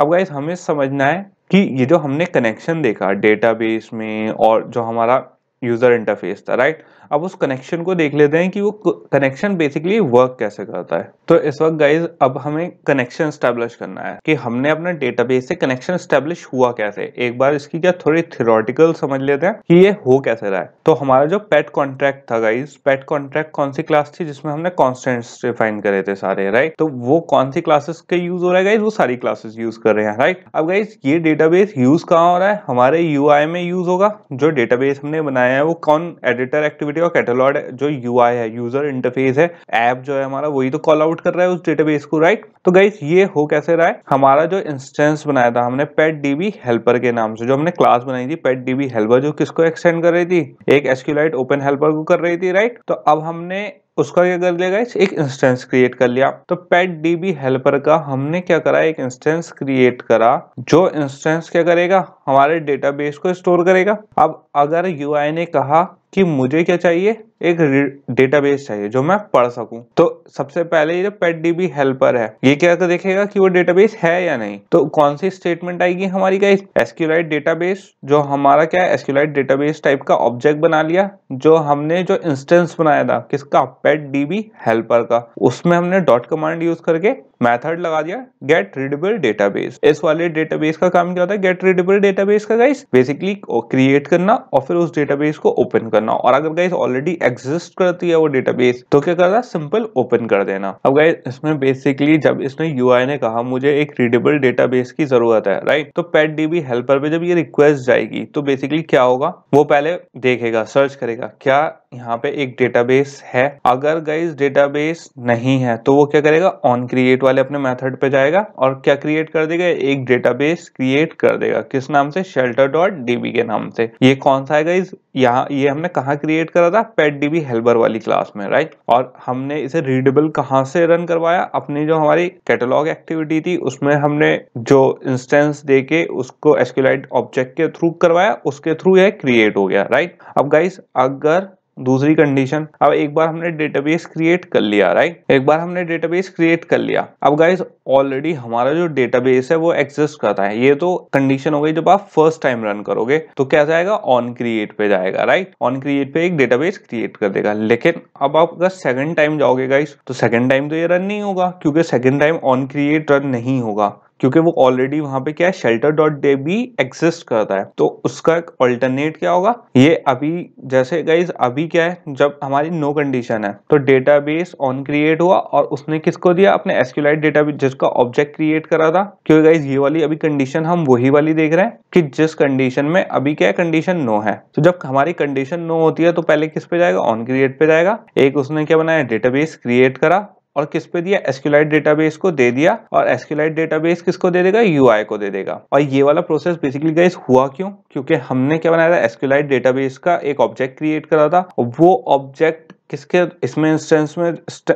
अब गाइस हमें समझना है कि ये जो हमने कनेक्शन देखा डेटाबेस में और जो हमारा यूज़र इंटरफेस था राइट अब उस कनेक्शन को देख लेते हैं कि वो कनेक्शन बेसिकली वर्क कैसे करता है तो इस वक्त गाइज अब हमें कनेक्शन स्टेब्लिश करना है कि हमने अपने डेटाबेस से कनेक्शन स्टेब्लिश हुआ कैसे एक बार इसकी क्या थोड़ी थियोरटिकल समझ लेते हैं कि ये हो कैसे रहा है तो हमारा जो पेट कॉन्ट्रैक्ट था गाइज पेट कॉन्ट्रैक्ट कौन सी क्लास थी जिसमें हमने कॉन्स्टेंट्स डिफाइन करे थे सारे राइट तो वो कौन सी क्लासेस के यूज हो रहा है गाइज वो सारी क्लासेस यूज कर रहे हैं राइट अब गाइज ये डेटाबेस यूज कहाँ हो रहा है हमारे यू में यूज होगा जो डेटाबेस हमने बनाया है वो कौन एडिटर एक्टिविटी यूटिलिटी और कैटलॉग जो यू है यूजर इंटरफेस है ऐप जो है हमारा वही तो कॉल आउट कर रहा है उस डेटाबेस को राइट तो गाइस ये हो कैसे रहा है हमारा जो इंस्टेंस बनाया था हमने पेट डीबी हेल्पर के नाम से जो हमने क्लास बनाई थी पेट डीबी हेल्पर जो किसको एक्सटेंड कर रही थी एक एसक्यूलाइट ओपन हेल्पर को कर रही थी राइट तो अब हमने उसका क्या कर लिया गाइस एक इंस्टेंस क्रिएट कर लिया तो पेट डीबी हेल्पर का हमने क्या करा एक इंस्टेंस क्रिएट करा जो इंस्टेंस क्या करेगा हमारे डेटाबेस को स्टोर करेगा अब अगर यूआई ने कहा कि मुझे क्या चाहिए एक डेटाबेस चाहिए जो मैं पढ़ सकूं तो सबसे पहले ये जो पेट डीबी हेल्पर है ये क्या कर देखेगा कि वो डेटाबेस है या नहीं तो कौन सी स्टेटमेंट आएगी हमारी क्या एसक्यूलाइट डेटाबेस जो हमारा क्या है एसक्यूलाइट डेटाबेस टाइप का ऑब्जेक्ट बना लिया जो हमने जो इंस्टेंस बनाया था किसका पेट डीबी हेल्पर का उसमें हमने डॉट कमांड यूज करके मेथड लगा दिया गेट रीडेबल डेटाबेस इस वाले डेटाबेस का काम क्या होता है गेट रीडेबल डेटाबेस का गाइस बेसिकली क्रिएट करना और फिर उस डेटाबेस को ओपन करना और अगर गाइस ऑलरेडी एग्जिस्ट करती है वो डेटाबेस तो क्या करना सिंपल ओपन कर देना अब गाइस इसमें बेसिकली जब इसने यू ने कहा मुझे एक रीडेबल डेटाबेस की जरूरत है राइट तो पेट डीबी हेल्पर पे जब ये रिक्वेस्ट जाएगी तो बेसिकली क्या होगा वो पहले देखेगा सर्च करेगा क्या यहाँ पे एक डेटाबेस है अगर गाइज डेटाबेस नहीं है तो वो क्या करेगा ऑन क्रिएट वाले अपने मेथड पे जाएगा और क्या क्रिएट कर देगा एक डेटाबेस क्रिएट कर देगा किस नाम से शेल्टर डॉट डीबी के नाम से ये कौन सा है गाइज यहाँ ये हमने कहा क्रिएट करा था पेट डीबी हेल्पर वाली क्लास में राइट और हमने इसे रीडेबल कहाँ से रन करवाया अपनी जो हमारी कैटेलॉग एक्टिविटी थी उसमें हमने जो इंस्टेंस दे के उसको एस्क्यूलाइट ऑब्जेक्ट के थ्रू करवाया उसके थ्रू यह क्रिएट हो गया राइट अब गाइज अगर दूसरी कंडीशन अब एक बार हमने डेटाबेस क्रिएट कर लिया राइट एक बार हमने डेटाबेस क्रिएट कर लिया अब गाइज ऑलरेडी हमारा जो डेटाबेस है वो एग्जिस्ट करता है ये तो कंडीशन हो गई जब आप फर्स्ट टाइम रन करोगे तो क्या जाएगा ऑन क्रिएट पे जाएगा राइट ऑन क्रिएट पे एक डेटाबेस क्रिएट कर देगा लेकिन अब आप अगर सेकंड टाइम जाओगे गाइज तो सेकंड टाइम तो ये रन नहीं होगा क्योंकि second time on create run नहीं होगा क्योंकि वो ऑलरेडी वहां पे क्या है शेल्टर डॉट डे भी एग्जिस्ट करता है तो उसका एक ऑल्टरनेट क्या होगा ये अभी जैसे गाइज अभी क्या है जब हमारी नो कंडीशन है तो डेटाबेस ऑन क्रिएट हुआ और उसने किसको दिया अपने एसक्यूलाइट डेटाबेस जिसका ऑब्जेक्ट क्रिएट करा था क्योंकि गाइज ये वाली अभी कंडीशन हम वही वाली देख रहे हैं कि जिस कंडीशन में अभी क्या कंडीशन नो है तो जब हमारी कंडीशन नो होती है तो पहले किस पे जाएगा ऑन क्रिएट पे जाएगा एक उसने क्या बनाया डेटाबेस क्रिएट करा और किस पे दिया एस्क्यूलाइट डेटाबेस को दे दिया और एस्क्यूलाइट डेटाबेस किसको दे देगा यूआई को दे देगा और ये वाला प्रोसेस बेसिकली गाइस हुआ क्यों क्योंकि हमने क्या बनाया था एस्क्यूलाइट डेटाबेस का एक ऑब्जेक्ट क्रिएट करा था वो ऑब्जेक्ट किसके इसमें इंस्टेंस में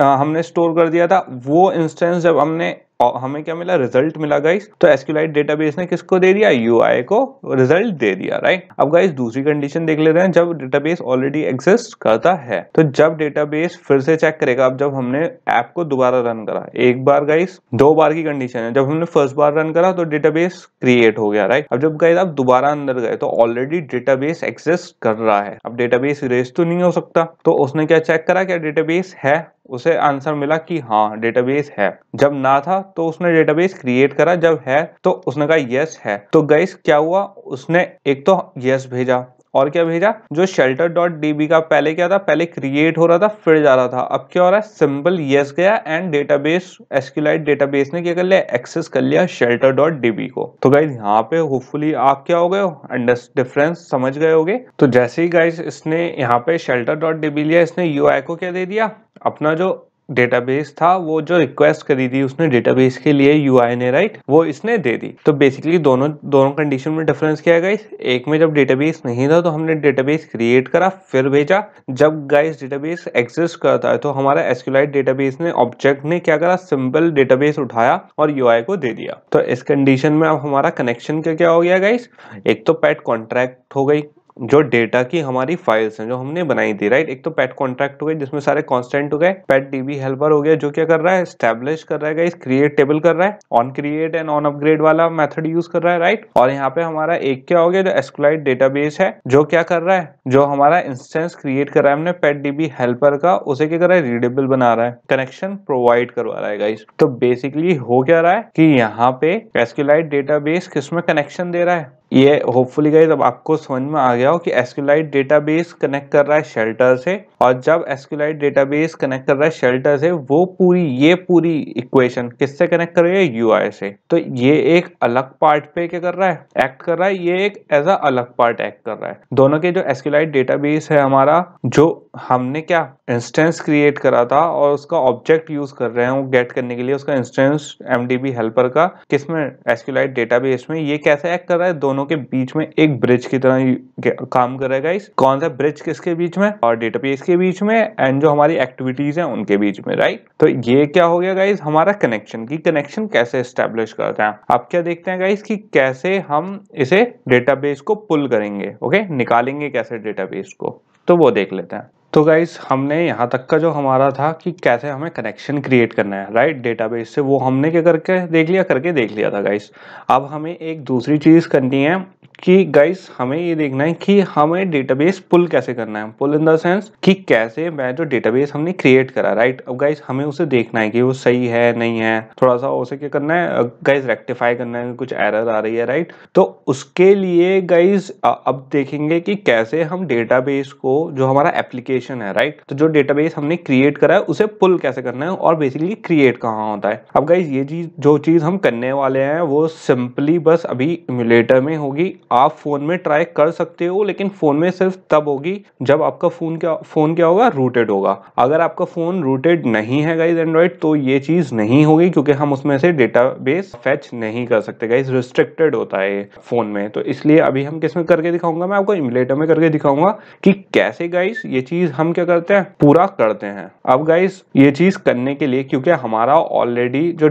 हमने स्टोर कर दिया था वो इंस्टेंस जब हमने और हमें क्या मिला रिजल्ट मिला गाइस तो एसक्यूलाइट डेटाबेस ने किसको दे दिया यू को रिजल्ट दे दिया राइट अब गाइस दूसरी कंडीशन देख लेते हैं जब डेटाबेस ऑलरेडी एग्जिस्ट करता है तो जब डेटाबेस फिर से चेक करेगा अब जब हमने ऐप को दोबारा रन करा एक बार गाइस दो बार की कंडीशन है जब हमने फर्स्ट बार रन करा तो डेटाबेस क्रिएट हो गया राइट अब जब गाइस आप दोबारा अंदर गए तो ऑलरेडी डेटाबेस एग्जिस्ट कर रहा है अब डेटाबेस रेस तो नहीं हो सकता तो उसने क्या चेक करा क्या डेटाबेस है उसे आंसर मिला कि हाँ डेटाबेस है जब ना था तो उसने डेटाबेस क्रिएट करा जब है तो उसने कहा यस है तो गैस क्या हुआ उसने एक तो यस भेजा और क्या भेजा जो शेल्टर डॉट डीबी का पहले क्या था पहले क्रिएट हो रहा था फिर जा रहा था अब क्या हो रहा है सिंपल येस गया एंड डेटाबेस एसक्यूलाइट डेटाबेस ने क्या कर लिया एक्सेस कर लिया शेल्टर डॉट डीबी को तो गाइज यहाँ पे होपफुली आप क्या हो गए डिफरेंस समझ गए होगे तो जैसे ही गाइज इसने यहाँ पे शेल्टर डॉट डीबी लिया इसने यू को क्या दे दिया अपना जो डेटाबेस था वो जो रिक्वेस्ट करी थी उसने डेटाबेस के लिए यू आई ने राइट वो इसने दे दी तो बेसिकली दोनों दोनों कंडीशन में डिफरेंस क्या है गाइस एक में जब डेटाबेस नहीं था तो हमने डेटाबेस क्रिएट करा फिर भेजा जब गाइस डेटाबेस एग्जिस्ट करता है तो हमारा एसक्यूलाइट डेटाबेस ने ऑब्जेक्ट ने क्या करा सिंपल डेटाबेस उठाया और यू को दे दिया तो इस कंडीशन में अब हमारा कनेक्शन क्या क्या हो गया गाइस एक तो पैट कॉन्ट्रैक्ट हो गई जो डेटा की हमारी फाइल्स हैं जो हमने बनाई थी राइट एक तो पेट कॉन्ट्रैक्ट हो गए जिसमें सारे कॉन्स्टेंट हो गए पेट डीबी हेल्पर हो गया जो क्या कर रहा है स्टेब्लिश कर रहा है क्रिएट टेबल कर रहा है on create and on upgrade वाला मेथड यूज कर रहा है राइट और यहाँ पे हमारा एक क्या हो गया जो एस्कुलाइट डेटाबेस है जो क्या कर रहा है जो हमारा इंस्टेंस क्रिएट कर रहा है हमने पेट डीबी हेल्पर का उसे क्या कर रहा है रीडेबल बना रहा है कनेक्शन प्रोवाइड करवा रहा है गाइस तो बेसिकली हो क्या रहा है कि यहाँ पे एस्कुलाइट डेटाबेस किसमें कनेक्शन दे रहा है ये होपफुली गाइज अब आपको समझ में आ गया हो कि एस्क्यूलाइट डेटाबेस कनेक्ट कर रहा है शेल्टर से और जब एस्क्यूलाइट डेटाबेस कनेक्ट कर रहा है शेल्टर से वो पूरी ये पूरी इक्वेशन किससे कनेक्ट करेगा यूआई से तो ये एक अलग पार्ट पे क्या कर रहा है एक्ट कर रहा है ये एक एज अ अलग पार्ट एक्ट कर रहा है दोनों के जो एस्क्यूलाइट डेटाबेस है हमारा जो हमने क्या इंस्टेंस क्रिएट करा था और उसका ऑब्जेक्ट यूज कर रहे हैं वो गेट करने के लिए उसका इंस्टेंस एमडीबी हेल्पर का किसमें एस्क्यूलाइट डेटाबेस में ये कैसे एक्ट कर रहा है दोनों दोनों के बीच में एक ब्रिज की तरह काम कर रहा है कौन सा ब्रिज किसके बीच में और डेटाबेस के बीच में एंड जो हमारी एक्टिविटीज है उनके बीच में राइट तो ये क्या हो गया गाइज हमारा कनेक्शन की कनेक्शन कैसे स्टेब्लिश करते हैं आप क्या देखते हैं गाइज की कैसे हम इसे डेटाबेस को पुल करेंगे ओके निकालेंगे कैसे डेटाबेस को तो वो देख लेते हैं तो गाइस हमने यहाँ तक का जो हमारा था कि कैसे हमें कनेक्शन क्रिएट करना है राइट डेटाबेस से वो हमने क्या करके देख लिया करके देख लिया था गाइस अब हमें एक दूसरी चीज़ करनी है कि गाइस हमें ये देखना है कि हमें डेटाबेस पुल कैसे करना है पुल इन द सेंस कि कैसे मैं जो डेटाबेस हमने क्रिएट करा राइट अब गाइस हमें उसे देखना है कि वो सही है नहीं है थोड़ा सा उसे क्या करना है गाइस रेक्टिफाई करना है कुछ एरर आ रही है राइट तो उसके लिए गाइस अब देखेंगे कि कैसे हम डेटाबेस को जो हमारा एप्लीकेशन है राइट तो जो डेटाबेस हमने क्रिएट करा है उसे पुल कैसे करना है और बेसिकली क्रिएट कहाँ होता है अब गाइज ये चीज जो चीज हम करने वाले हैं वो सिंपली बस अभी इम्यूलेटर में होगी आप फ़ोन में ट्राई कर सकते हो लेकिन फ़ोन में सिर्फ तब होगी जब आपका फ़ोन क्या फ़ोन क्या होगा रूटेड होगा अगर आपका फ़ोन रूटेड नहीं है गाइज एंड्रॉइड तो ये चीज़ नहीं होगी क्योंकि हम उसमें से डेटा बेस फैच नहीं कर सकते गाइज रिस्ट्रिक्टेड होता है फ़ोन में तो इसलिए अभी हम किसमें करके दिखाऊंगा मैं आपको इमुलेटर में करके दिखाऊंगा कि कैसे गाइस ये चीज़ हम क्या करते हैं पूरा करते हैं अब गाइस ये चीज़ करने के लिए क्योंकि हमारा ऑलरेडी जो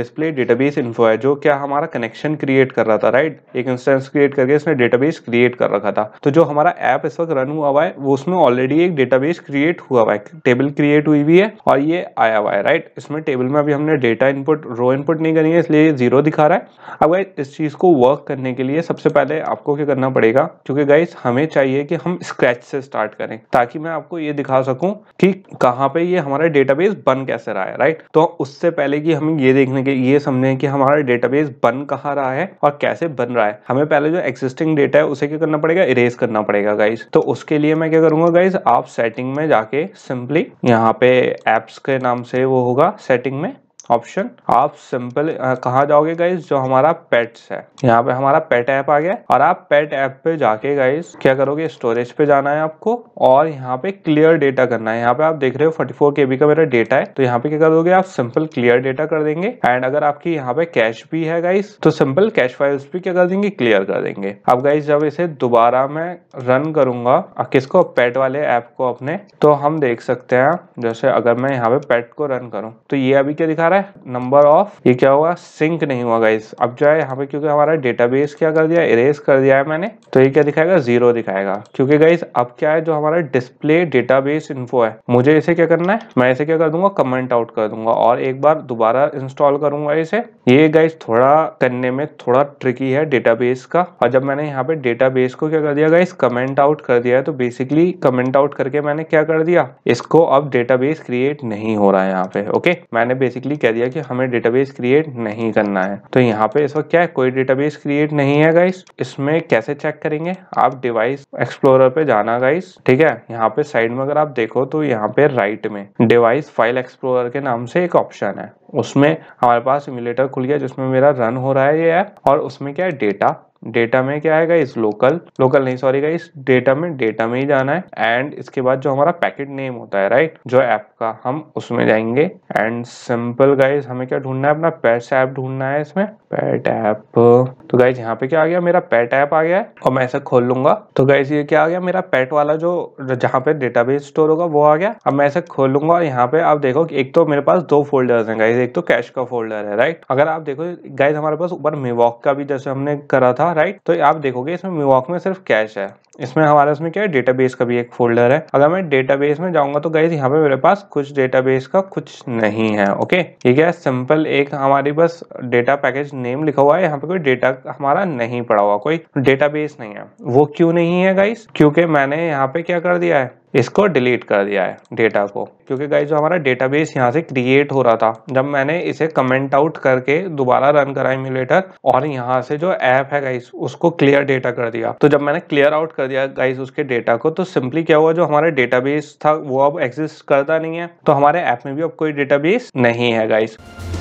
डिस्प्ले डेटाबेस इन्फो है जो क्या हमारा कनेक्शन क्रिएट कर रहा था राइट एक इंस्टेंस क्रिएट करके इसने डेटाबेस क्रिएट कर रखा था तो जो हमारा ऐप इस वक्त रन हुआ हुआ है वो उसमें ऑलरेडी एक डेटाबेस क्रिएट हुआ हुआ है टेबल क्रिएट हुई हुई है और ये आया हुआ है राइट इसमें टेबल में अभी हमने डेटा इनपुट रो इनपुट नहीं है इसलिए जीरो दिखा रहा है अब गाइज इस चीज को वर्क करने के लिए सबसे पहले आपको क्या करना पड़ेगा क्योंकि गाइज हमें चाहिए कि हम स्क्रेच से स्टार्ट करें ताकि मैं आपको ये दिखा सकूं कि कहाँ पे ये हमारा डेटाबेस बन कैसे रहा है राइट तो उससे पहले कि हम ये देखने के ये समझें कि हमारा डेटाबेस बन कहाँ रहा है और कैसे बन रहा है हमें पहले जो एक्सिस्टिंग डेटा है उसे क्या करना पड़ेगा इरेज करना पड़ेगा गाइज तो उसके लिए मैं क्या करूंगा गाइज आप सेटिंग में जाके सिंपली यहाँ पे एप्स के नाम से वो होगा सेटिंग में ऑप्शन आप सिंपल कहा जाओगे गाइस जो हमारा पेट्स है यहाँ पे हमारा पेट ऐप आ गया और आप पेट ऐप पे जाके गाइस क्या करोगे स्टोरेज पे जाना है आपको और यहाँ पे क्लियर डेटा करना है यहाँ पे आप देख रहे हो फोर्टी फोर केबी का मेरा डेटा है तो यहाँ पे क्या करोगे आप सिंपल क्लियर डेटा कर देंगे एंड अगर आपकी यहाँ पे कैश भी है गाइस तो सिंपल कैश फाइल्स भी क्या कर देंगे क्लियर कर देंगे अब गाइस जब इसे दोबारा मैं रन करूंगा किसको पेट वाले ऐप को अपने तो हम देख सकते हैं जैसे अगर मैं यहाँ पे पेट को रन करूँ तो ये अभी क्या दिखा रहा है है नंबर ऑफ ये क्या हुआ सिंक नहीं हुआ गाइस अब जो है यहाँ पे क्योंकि हमारा डेटाबेस क्या कर दिया इरेज कर दिया है मैंने तो ये क्या दिखाएगा जीरो दिखाएगा क्योंकि गाइस अब क्या है जो हमारा डिस्प्ले डेटाबेस इन्फो है मुझे इसे क्या करना है मैं इसे क्या कर दूंगा कमेंट आउट कर दूंगा और एक बार दोबारा इंस्टॉल करूंगा इसे ये गाइस थोड़ा करने में थोड़ा ट्रिकी है डेटाबेस का और जब मैंने यहाँ पे डेटाबेस को क्या कर दिया गाइस कमेंट आउट कर दिया है तो बेसिकली कमेंट आउट करके मैंने क्या कर दिया इसको अब डेटाबेस क्रिएट नहीं हो रहा है यहाँ पे ओके मैंने बेसिकली कह दिया कि हमें डेटाबेस क्रिएट नहीं करना है तो यहाँ पे इस वक्त क्या है कोई डेटाबेस क्रिएट नहीं है गाइस इसमें कैसे चेक करेंगे आप डिवाइस एक्सप्लोरर पे जाना गाइस ठीक है यहाँ पे साइड में अगर आप देखो तो यहाँ पे राइट में डिवाइस फाइल एक्सप्लोरर के नाम से एक ऑप्शन है उसमें हमारे पास सिमुलेटर खुल गया जिसमें मेरा रन हो रहा है ये ऐप और उसमें क्या है डेटा डेटा में क्या आएगा इस लोकल लोकल नहीं सॉरी गाइस डेटा में डेटा में ही जाना है एंड इसके बाद जो हमारा पैकेट नेम होता है राइट जो ऐप का हम उसमें जाएंगे एंड सिंपल गाइस हमें क्या ढूंढना है अपना पेट ऐप ढूंढना है इसमें पेट ऐप तो गाइज यहाँ पे क्या आ गया मेरा पेट ऐप आ गया है और मैं ऐसा खोल लूंगा तो गाइज ये क्या आ गया मेरा पेट वाला जो जहाँ पे डेटा स्टोर होगा वो आ गया अब मैं ऐसा खोल लूंगा और यहाँ पे आप देखो एक तो मेरे पास दो फोल्डर है गाइज एक तो कैश का फोल्डर है राइट अगर आप देखो गाइज हमारे पास ऊपर मेवॉक का भी जैसे हमने करा था राइट तो आप देखोगे इसमें मिवॉक में सिर्फ कैश है इसमें हमारा इसमें क्या है डेटाबेस का भी एक फोल्डर है अगर मैं डेटाबेस में जाऊंगा तो गाइज यहाँ पे मेरे पास कुछ डेटाबेस का कुछ नहीं है ओके ये क्या है सिंपल एक हमारी बस डेटा पैकेज नेम लिखा हुआ है यहाँ पे कोई डेटा हमारा नहीं पड़ा हुआ कोई डेटाबेस नहीं है वो क्यों नहीं है गाइस क्योंकि मैंने यहाँ पे क्या कर दिया है इसको डिलीट कर दिया है डेटा को क्योंकि गाइज जो हमारा डेटाबेस यहाँ से क्रिएट हो रहा था जब मैंने इसे कमेंट आउट करके दोबारा रन करा इम्यूलेटर और यहाँ से जो ऐप है गाइस उसको क्लियर डेटा कर दिया तो जब मैंने क्लियर आउट कर दिया गाइस उसके डेटा को तो सिंपली क्या हुआ जो हमारा डेटाबेस था वो अब एग्जिस्ट करता नहीं है तो हमारे ऐप में भी अब कोई डेटाबेस नहीं है गाइज